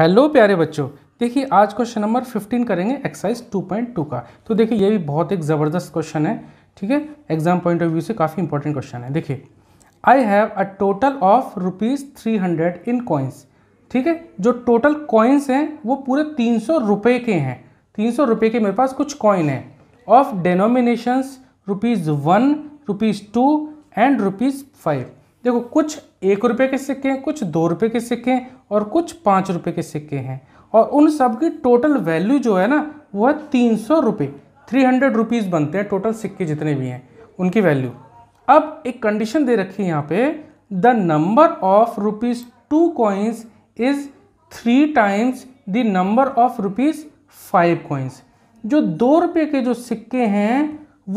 hello प्यारे बच्चों देखिए आज क्वेश्चन नंबर 15 करेंगे एक्सरसाइज 2.2 का तो देखिए ये भी बहुत एक ज़बरदस्त क्वेश्चन है ठीक है एग्जाम पॉइंट ऑफ व्यू से काफ़ी इंपॉर्टेंट क्वेश्चन है देखिए I have a total of rupees three hundred in coins ठीक है जो टोटल कॉइन्स हैं वो पूरे तीन सौ रुपये के हैं तीन सौ रुपये के मेरे पास कुछ कॉइन हैं of denominations rupees one rupees two and rupees five देखो कुछ एक रुपये के सिक्के हैं कुछ दो रुपये के सिक्के हैं और कुछ पाँच रुपये के सिक्के हैं और उन सब की टोटल वैल्यू जो है ना वो है तीन सौ रुपये थ्री हंड्रेड रुपीज़ बनते हैं टोटल सिक्के जितने भी हैं उनकी वैल्यू अब एक कंडीशन दे रखी है यहाँ पे the number of rupees two coins is three times the number of rupees five coins जो दो रुपये के जो सिक्के हैं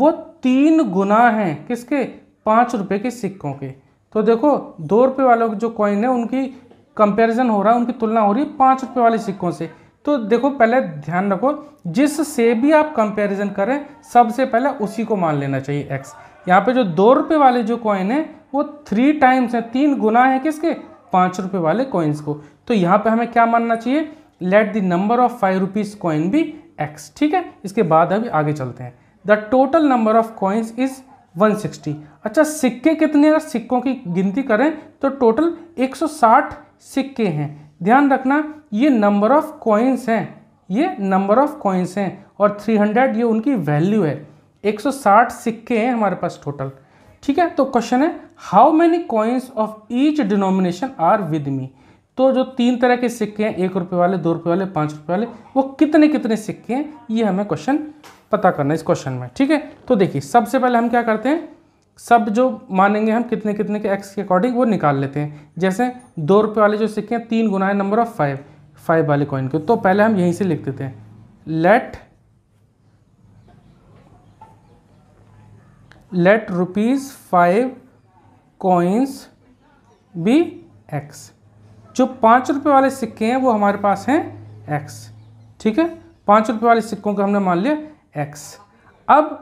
वो तीन गुना हैं किसके पाँच रुपये के सिक्कों के तो देखो दो रुपये वालों के जो कॉइन है उनकी कंपैरिजन हो रहा है उनकी तुलना हो रही है पाँच रुपये वाले सिक्कों से तो देखो पहले ध्यान रखो जिस से भी आप कंपैरिजन करें सबसे पहले उसी को मान लेना चाहिए एक्स यहाँ पे जो दो रुपये वाले जो कॉइन है वो थ्री टाइम्स है तीन गुना है किसके पाँच रुपये वाले कॉइन्स को तो यहाँ पे हमें क्या मानना चाहिए let the number of five rupees coin भी एक्स ठीक है इसके बाद अभी आगे चलते हैं the total number of coins is 160 अच्छा सिक्के कितने अगर सिक्कों की गिनती करें तो टोटल 160 सिक्के हैं ध्यान रखना ये नंबर ऑफ कॉइन्स हैं ये नंबर ऑफ कॉइन्स हैं और 300 ये उनकी वैल्यू है 160 सिक्के हैं हमारे पास टोटल ठीक है तो क्वेश्चन है how many coins of each denomination are with me तो जो तीन तरह के सिक्के हैं एक रुपये वाले दो रुपये वाले पाँच रुपये वाले वो कितने कितने सिक्के हैं ये हमें क्वेश्चन पता करना है इस क्वेश्चन में ठीक है तो देखिए सबसे पहले हम क्या करते हैं सब जो मानेंगे हम कितने कितने के एक्स के अकॉर्डिंग वो निकाल लेते हैं जैसे दो रुपये वाले जो सिक्के हैं तीन गुना है नंबर ऑफ फाइव फाइव वाले कॉइन के तो पहले हम यहीं से लिख देते हैं let let rupees five coins be x जो पाँच रुपये वाले सिक्के हैं वो हमारे पास हैं एक्स ठीक है पाँच रुपये वाले सिक्कों का हमने मान लिया एक्स अब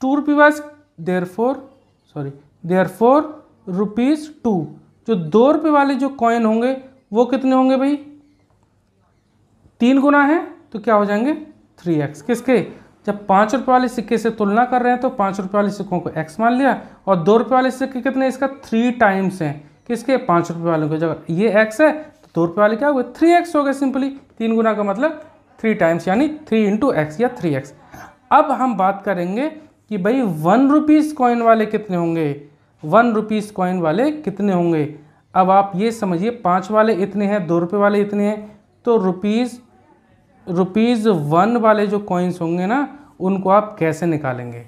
two wise therefore sorry therefore rupees two जो दो रुपये वाले जो कॉइन होंगे वो कितने होंगे भाई तीन गुना है तो क्या हो जाएंगे थ्री एक्स किसके जब पाँच रुपये वाले सिक्के से तुलना कर रहे हैं तो पाँच रुपये वाले सिक्कों को एक्स मान लिया और दो रुपये वाले सिक्के कितने इसका थ्री टाइम्स हैं किसके पाँच रुपये वाले को जब ये एक्स है तो दो रुपये वाले क्या हो गए थ्री एक्स हो गए सिंपली तीन गुना का मतलब थ्री टाइम्स यानी थ्री इंटू एक्स या थ्री एक्स अब हम बात करेंगे कि भाई वन रुपीज़ कॉइन वाले कितने होंगे वन रुपीज़ कॉइन वाले कितने होंगे अब आप ये समझिए पाँच वाले इतने हैं दो रुपये वाले इतने हैं तो रुपीज़ रुपीज़ वन वाले जो कॉइन्स होंगे ना उनको आप कैसे निकालेंगे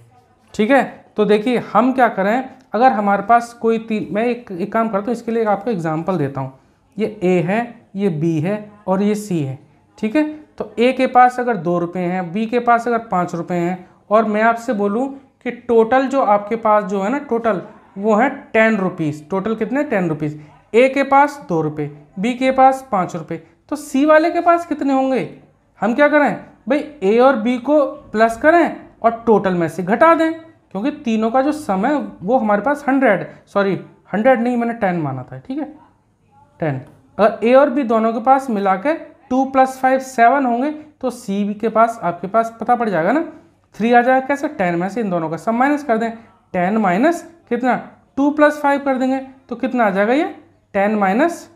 ठीक है तो देखिए हम क्या करें अगर हमारे पास कोई तीन मैं एक, एक काम करता हूँ इसके लिए आपको एग्जाम्पल देता हूँ ये ए है ये बी है और ये सी है ठीक है तो ए के पास अगर दो रुपये हैं बी के पास अगर पाँच रुपये हैं और मैं आपसे बोलूँ कि टोटल जो आपके पास जो है ना टोटल वो है टेन रुपीज़ टोटल कितने टेन रुपीज़ ए के पास दो रुपये बी के पास पाँच रुपये तो सी वाले के पास कितने होंगे हम क्या करें भाई ए और बी को प्लस करें और टोटल में से घटा दें क्योंकि तीनों का जो सम है वो हमारे पास हंड्रेड सॉरी हंड्रेड नहीं मैंने टेन माना था ठीक है टेन अगर ए और बी दोनों के पास मिला के टू प्लस फाइव सेवन होंगे तो सी के पास आपके पास पता पड़ जाएगा ना थ्री आ जाएगा कैसे टेन में से इन दोनों का सब माइनस कर दें टेन माइनस कितना टू प्लस फाइव कर देंगे तो कितना आ जाएगा ये टेन माइनस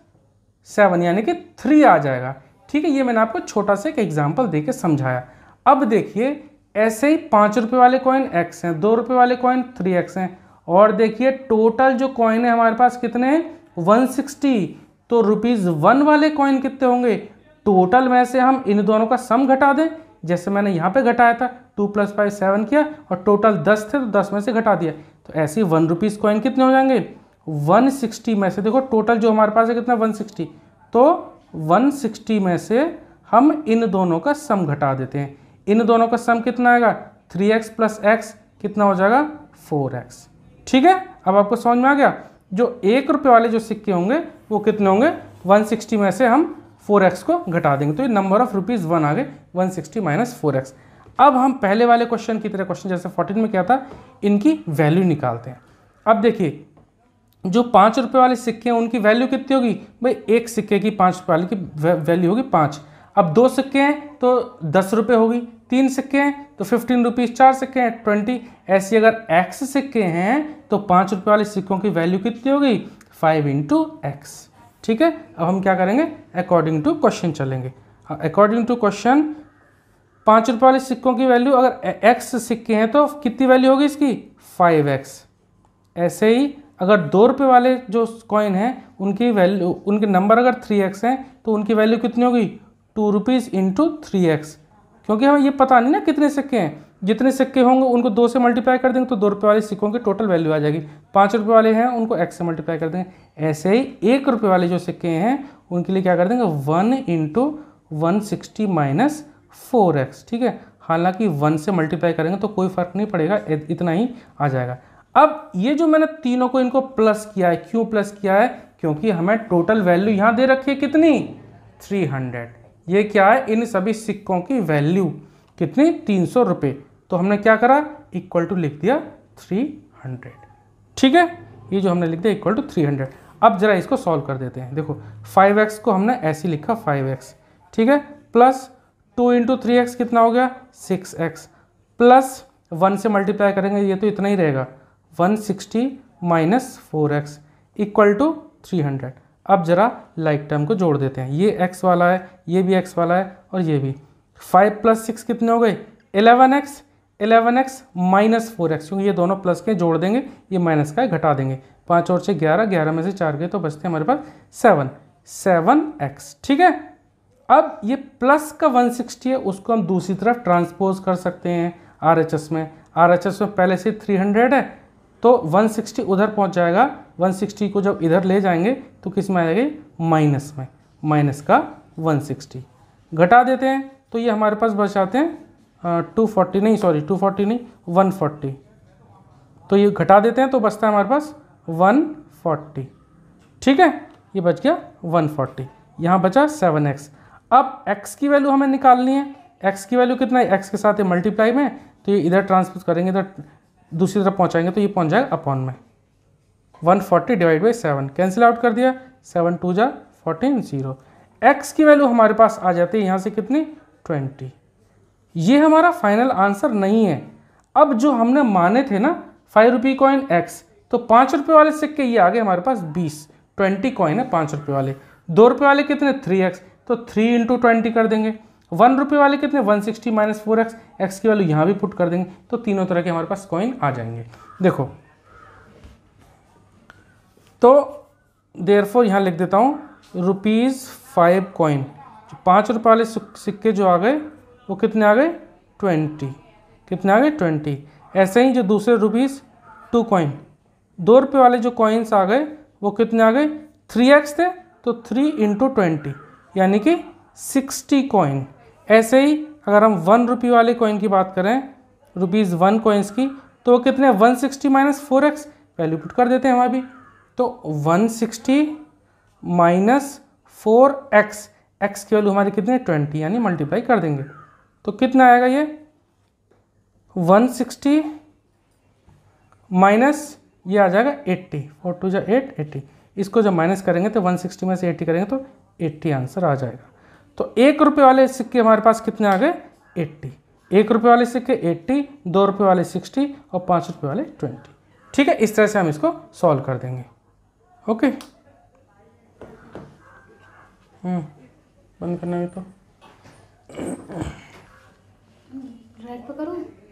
सेवन यानी कि थ्री आ जाएगा ठीक है ये मैंने आपको छोटा सा एक एग्जाम्पल दे समझाया अब देखिए ऐसे ही पाँच रुपये वाले कॉइन एक्स हैं दो रुपये वाले कॉइन थ्री एक्स हैं और देखिए टोटल जो कॉइन है हमारे पास कितने हैं वन सिक्सटी तो रुपीज़ वन वाले कॉइन कितने होंगे टोटल में से हम इन दोनों का सम घटा दें जैसे मैंने यहाँ पे घटाया था टू प्लस फाइव सेवन किया और टोटल दस थे तो दस में से घटा दिया तो ऐसे ही वन रुपीज़ कॉइन कितने हो जाएंगे वन सिक्सटी में से देखो टोटल जो हमारे पास है कितना वन सिक्सटी तो वन सिक्सटी में से हम इन दोनों का सम घटा देते हैं इन दोनों का सम कितना आएगा थ्री एक्स प्लस एक्स कितना हो जाएगा फोर एक्स ठीक है अब आपको समझ में आ गया जो एक रुपये वाले जो सिक्के होंगे वो कितने होंगे 160 में से हम फोर एक्स को घटा देंगे तो ये नंबर ऑफ रुपीज़ वन आ गए one sixty minus four x अब हम पहले वाले क्वेश्चन की तरह क्वेश्चन जैसे फोर्टीन में क्या था इनकी वैल्यू निकालते हैं अब देखिए जो पाँच रुपये वाले सिक्के हैं उनकी वैल्यू कितनी होगी भाई एक सिक्के की पाँच रुपये वाले की वैल्यू होगी पाँच अब दो सिक्के हैं तो दस रुपये होगी तीन सिक्के हैं तो फिफ्टीन रुपीज़ चार सिक्के हैं ट्वेंटी ऐसे अगर एक्स सिक्के हैं तो पाँच रुपये वाले सिक्कों की वैल्यू कितनी होगी फाइव इंटू एक्स ठीक है अब हम क्या करेंगे अकॉर्डिंग टू क्वेश्चन चलेंगे अकॉर्डिंग टू क्वेश्चन पाँच रुपये वाले सिक्कों की वैल्यू अगर एक्स सिक्के हैं तो कितनी वैल्यू होगी इसकी फाइव एक्स ऐसे ही अगर दो रुपये वाले जो कॉइन हैं उनकी वैल्यू उनके नंबर अगर थ्री एक्स हैं तो उनकी वैल्यू कितनी होगी two rupees into three x क्योंकि हमें ये पता नहीं ना कितने सिक्के हैं जितने सिक्के होंगे उनको दो से मल्टीप्लाई कर देंगे तो दो रुपये वाले सिक्कों की टोटल वैल्यू आ जाएगी पाँच रुपये वाले हैं उनको एक्स से मल्टीप्लाई कर देंगे ऐसे ही एक रुपये वाले जो सिक्के हैं उनके लिए क्या कर देंगे one into one sixty minus four x ठीक है हालांकि वन से मल्टीप्लाई करेंगे तो कोई फ़र्क नहीं पड़ेगा इतना ही आ जाएगा अब ये जो मैंने तीनों को इनको प्लस किया है क्यों प्लस किया है क्योंकि हमें टोटल वैल्यू यहाँ दे रखी है कितनी हंड्रेड ये क्या है इन सभी सिक्कों की वैल्यू कितनी तीन सौ रुपये तो हमने क्या करा इक्वल टू लिख दिया थ्री हंड्रेड ठीक है ये जो हमने लिख दिया इक्वल टू थ्री हंड्रेड अब जरा इसको सॉल्व कर देते हैं देखो फाइव एक्स को हमने ऐसे लिखा फाइव एक्स ठीक है plus two into three x कितना हो गया सिक्स एक्स प्लस वन से मल्टीप्लाई करेंगे ये तो इतना ही रहेगा one sixty minus four x equal to three hundred अब जरा लाइक टर्म को जोड़ देते हैं ये एक्स वाला है ये भी एक्स वाला है और ये भी फाइव प्लस सिक्स कितने हो गए eleven x eleven x minus four x क्योंकि ये दोनों प्लस के जोड़ देंगे ये माइनस का घटा देंगे पाँच और छः ग्यारह ग्यारह में से चार गए तो बचते हैं हमारे पास सेवन सेवन एक्स ठीक है अब ये प्लस का वन सिक्सटी है उसको हम दूसरी तरफ ट्रांसपोज कर सकते हैं आर एच एस में आर एच एस में पहले से थ्री हंड्रेड है तो वन सिक्सटी उधर पहुंच जाएगा वन सिक्सटी को जब इधर ले जाएंगे तो किस में आ जाएगी माइनस में माइनस का वन सिक्सटी घटा देते हैं तो ये हमारे पास बच जाते हैं टू फोर्टी नहीं सॉरी टू फोर्टी नहीं वन फोर्टी तो ये घटा देते हैं तो बचता है हमारे पास वन फोर्टी ठीक है ये बच गया वन फोर्टी यहाँ बचा सेवन एक्स अब एक्स की वैल्यू हमें निकालनी है एक्स की वैल्यू कितना है एक्स के साथ ये मल्टीप्लाई में तो ये इधर ट्रांसफर करेंगे इधर दूसरी तरफ पहुँचाएंगे तो ये पहुँच जाएगा अपॉन में one forty divide by seven cancel out कर दिया सेवन टू जा फोर्टीन ज़ीरो एक्स की वैल्यू हमारे पास आ जाती है यहाँ से कितनी ट्वेंटी ये हमारा फाइनल आंसर नहीं है अब जो हमने माने थे ना फाइव रुपी कॉइन एक्स तो पाँच रुपये वाले सिक्के ये आ गए हमारे पास बीस ट्वेंटी कॉइन है पाँच रुपये वाले दो रुपये वाले कितने थ्री एक्स तो थ्री इंटू ट्वेंटी कर देंगे वन रुपये वाले कितने one sixty minus four x x की वैल्यू यहाँ भी पुट कर देंगे तो तीनों तरह के हमारे पास कॉइन आ जाएंगे देखो तो देर फोर यहाँ लिख देता हूँ रुपीज़ फाइव कॉइन पाँच रुपये वाले सिक्के जो आ गए वो कितने आ गए ट्वेंटी कितने आ गए ट्वेंटी ऐसे ही जो दूसरे रुपीज़ टू कॉइन दो रुपये वाले जो कॉइन्स आ गए वो कितने आ गए थ्री एक्स थे तो थ्री इंटू ट्वेंटी यानी कि सिक्सटी कॉइन ऐसे ही अगर हम वन रुपये वाले कॉइन की बात करें रुपीज़ वन कॉइन्स की तो वो कितने one sixty minus four x value put कर देते हैं हम अभी तो one sixty minus four x x की वैल्यू हमारी कितनी ट्वेंटी यानी मल्टीप्लाई कर देंगे तो कितना आएगा ये 160 सिक्सटी माइनस ये आ जाएगा 80 फोर टू जै एट एट्टी इसको जब माइनस करेंगे तो 160 में से 80 करेंगे तो 80 आंसर आ जाएगा तो एक रुपये वाले सिक्के हमारे पास कितने आ गए 80 एक रुपये वाले सिक्के 80 दो रुपये वाले 60 और पाँच रुपये वाले 20 ठीक है इस तरह से हम इसको सॉल्व कर देंगे ओके हम्म, बंद करना भी तो रेड पे करूँ